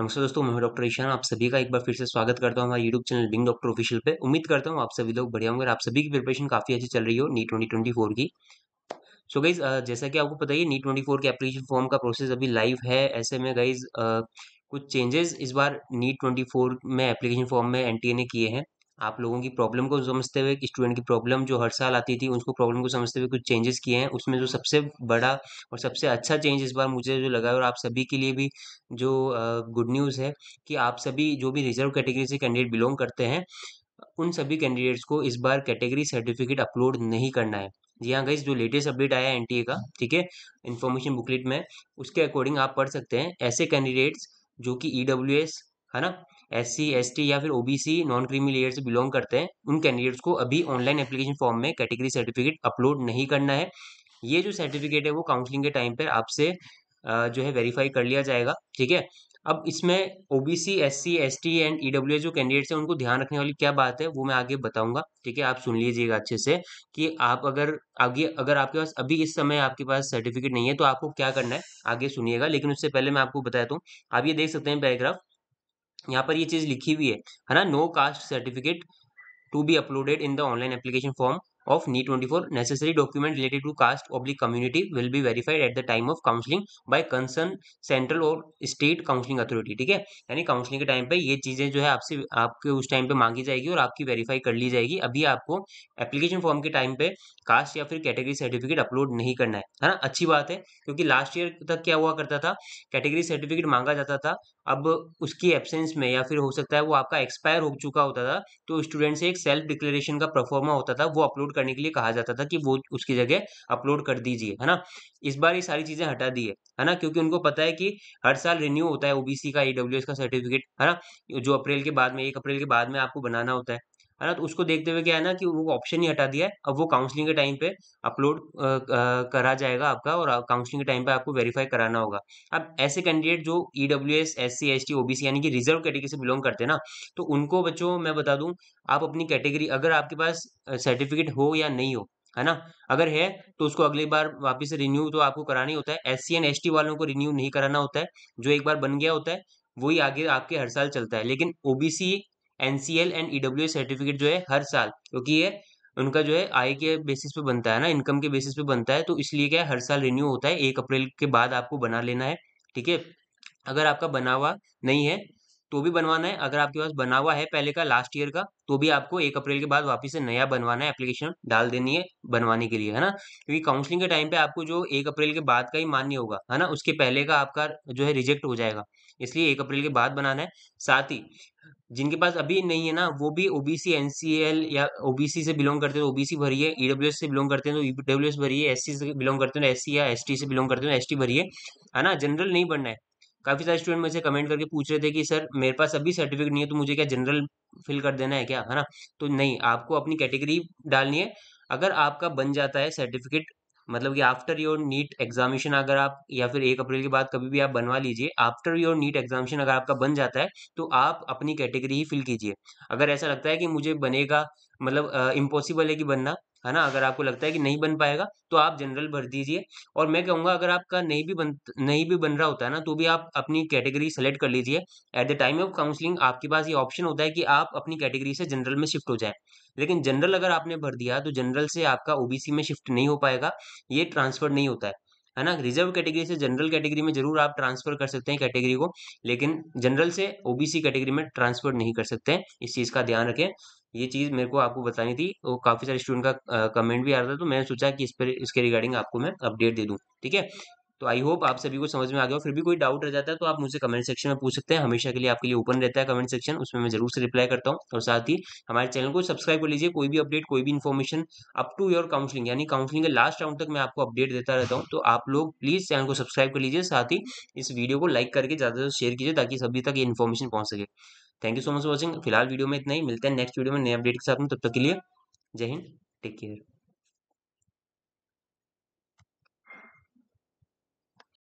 नमस्ते दोस्तों मैं डॉक्टर ईशान आप सभी का एक बार फिर से स्वागत करता हूँ हमारे YouTube channel Bing doctor official पे उम्मीद करता हूँ आप सभी लोग बढ़िया होंगे आप सभी की प्रिपरेशन काफी अच्छी चल रही हो नी ट्वेंटी ट्वेंटी फोर की सो so गाइज जैसा कि आपको पता ही नी ट्वेंटी फोर के एप्लीकेशन फॉर्म का प्रोसेस अभी लाइव है ऐसे में गाइज कुछ चेंजेस इस बार नीट ट्वेंटी फोर में एप्लीकेशन फॉर्म में एन ने किए हैं आप लोगों की प्रॉब्लम को समझते हुए स्टूडेंट की प्रॉब्लम जो हर साल आती थी उसको प्रॉब्लम को समझते हुए कुछ चेंजेस किए हैं उसमें जो सबसे बड़ा और सबसे अच्छा चेंज इस बार मुझे जो लगा है और आप सभी के लिए भी जो गुड न्यूज़ है कि आप सभी जो भी रिजर्व कैटेगरी से कैंडिडेट बिलोंग करते हैं उन सभी कैंडिडेट्स को इस बार कैटेगरी सर्टिफिकेट अपलोड नहीं करना है जी हाँ गाइज जो लेटेस्ट अपडेट आया है एनटीए का ठीक है इन्फॉर्मेशन बुकलेट में उसके अकॉर्डिंग आप पढ़ सकते हैं ऐसे कैंडिडेट्स जो कि ई e है ना एस सी एस टी या फिर ओबीसी नॉन क्रीमी लेयर से बिलोंग करते हैं उन कैंडिडेट्स को अभी ऑनलाइन एप्लीकेशन फॉर्म में कैटेगरी सर्टिफिकेट अपलोड नहीं करना है ये जो सर्टिफिकेट है वो काउंसलिंग के टाइम पर आपसे जो है वेरीफाई कर लिया जाएगा ठीक है अब इसमें OBC SC ST and EWS जो कैंडिडेट्स हैं उनको ध्यान रखने वाली क्या बात है वो मैं आगे बताऊंगा ठीक है आप सुन लीजिएगा अच्छे से कि आप अगर आगे अगर आपके पास अभी इस समय आपके पास सर्टिफिकेट नहीं है तो आपको क्या करना है आगे सुनिएगा लेकिन उससे पहले मैं आपको बताया हूँ आप ये देख सकते हैं पैराग्राफ यहाँ पर ये चीज़ लिखी हुई है है ना no caste certificate to be uploaded in the online application form of NEET 24, necessary document related to caste oblique community will be verified at the time of counseling by concern central और state counseling authority ठीक है यानी counselling के time पे ये चीज़ें जो है आपसे आपके उस टाइम पे मांगी जाएगी और आपकी वेरीफाई कर ली जाएगी अभी आपको एप्लीकेशन फॉर्म के टाइम पे कास्ट या फिर कैटेगरी सर्टिफिकेट अपलोड नहीं करना है है ना अच्छी बात है क्योंकि लास्ट ईयर तक क्या हुआ करता था कैटेगरी सर्टिफिकेट मांगा जाता था अब उसकी एबसेंस में या फिर हो सकता है वो आपका एक्सपायर हो चुका होता था तो स्टूडेंट से एक सेल्फ डिक्लेरेशन का परफॉर्मा होता था वो अपलोड अपलोड करने के लिए कहा जाता था कि वो उसकी जगह अपलोड कर दीजिए है ना इस बार ये सारी चीजें हटा दी है है ना क्योंकि उनको पता है कि हर साल रिन्यू होता है ओबीसी का ईडब्ल्यूएस का सर्टिफिकेट है ना जो अप्रैल के बाद में एक अप्रैल के बाद में आपको बनाना होता है है ना तो उसको देखते हुए क्या है ना कि वो ऑप्शन ही हटा दिया है अब वो काउंसलिंग के टाइम पे अपलोड करा जाएगा आपका और काउंसलिंग के टाइम पे आपको वेरीफाई कराना होगा अब ऐसे कैंडिडेट जो E W S S C S T OBC यानी कि रिजर्व कैटेगरी से बिलोंग करते हैं ना तो उनको बच्चों मैं बता दूँ आप अपनी कैटेगरी अगर आपके पास सर्टिफिकेट हो या नहीं हो है ना अगर है तो उसको अगली बार वापस से रिन्यू तो आपको कराना ही होता है S C and S T वालों को रिन्यू नहीं कराना होता है जो एक बार बन गया होता है वही आगे आपके हर साल चलता है लेकिन OBC NCL and EWS certificate जो है हर साल क्योंकि ये उनका जो है आय के बेसिस पे बनता है ना इनकम के बेसिस पे बनता है तो इसलिए क्या है हर साल रिन्यू होता है एक अप्रैल के बाद आपको बना लेना है ठीक है अगर आपका बना हुआ नहीं है तो भी बनवाना है अगर आपके पास बना हुआ है पहले का लास्ट ईयर का तो भी आपको एक अप्रैल के बाद वापस से नया बनवाना है एप्लीकेशन डाल देनी है बनवाने के लिए है ना क्योंकि काउंसलिंग के टाइम पे आपको जो एक अप्रैल के बाद का ही मान्य होगा है ना उसके पहले का आपका जो है रिजेक्ट हो जाएगा इसलिए एक अप्रैल के बाद बनाना है साथ ही जिनके पास अभी नहीं है ना वो भी ओबीसी एनसीएल या ओबीसी से बिलोंग करते हैं तो ओबीसी भरिए ईडब्ल्यूएस e से बिलोंग करते हैं तो ईडब्ल्यूएस e भरिए एससी से बिलोंग करते हैं एससी तो या एसटी से बिलोंग करते हैं एसटी तो भरिए है ना जनरल नहीं बनना है काफ़ी सारे स्टूडेंट मुझे कमेंट करके पूछ रहे थे कि सर मेरे पास अभी सर्टिफिकेट नहीं है तो मुझे क्या जनरल फिल कर देना है क्या है ना तो नहीं आपको अपनी कैटेगरी डालनी है अगर आपका बन जाता है सर्टिफिकेट मतलब कि आफ्टर योर नीट एग्जामिनेशन अगर आप या फिर एक अप्रैल के बाद कभी भी आप बनवा लीजिए आफ्टर योर नीट एग्जामिनेशन अगर आपका बन जाता है तो आप अपनी कैटेगरी ही फिल कीजिए अगर ऐसा लगता है कि मुझे बनेगा मतलब इम्पॉसिबल है कि बनना है ना अगर आपको लगता है कि नहीं बन पाएगा तो आप जनरल भर दीजिए और मैं कहूँगा अगर आपका नहीं भी बन नहीं भी बन रहा होता है ना तो भी आप अपनी कैटेगरी सेलेक्ट कर लीजिए at the time of counselling आपके पास ये ऑप्शन होता है कि आप अपनी कैटेगरी से जनरल में शिफ्ट हो जाए लेकिन जनरल अगर आपने भर दिया तो जनरल से आपका ओबीसी में शिफ्ट नहीं हो पाएगा ये ट्रांसफर नहीं होता है है ना रिजर्व कैटेगरी से जनरल कैटेगरी में जरूर आप ट्रांसफर कर सकते हैं कैटेगरी को लेकिन जनरल से ओबीसी कैटेगरी में ट्रांसफर नहीं कर सकते हैं इस चीज़ का ध्यान रखें ये चीज़ मेरे को आपको बतानी थी वो काफ़ी सारे स्टूडेंट का कमेंट भी आ रहा था तो मैंने सोचा कि इस पर इसके रिगार्डिंग आपको मैं अपडेट दे दूँ ठीक है तो आई होप आप सभी को समझ में आ गया फिर भी कोई डाउट रह जाता है तो आप मुझसे कमेंट सेक्शन में पूछ सकते हैं हमेशा के लिए आपके लिए ओपन रहता है कमेंट सेक्शन उसमें मैं जरूर से रिप्लाई करता हूँ और साथ ही हमारे चैनल को सब्सक्राइब कर लीजिए कोई भी अपडेट कोई भी information up to your counselling यानी काउंसलिंग के लास्ट राउंड तक मैं आपको अपडेट देता रहता हूँ तो आप लोग प्लीज चैनल को सब्सक्राइब कर लीजिए साथ ही इस वीडियो को लाइक करके ज़्यादा से शेयर कीजिए ताकि सभी तक ये इन्फॉर्मेशन पहुँच सके thank you so much watching फिलहाल वीडियो में इतना ही मिलते हैं नेक्स्ट वीडियो में नए अपडेट के साथ में तब तक के लिए जय हिंद टेक केयर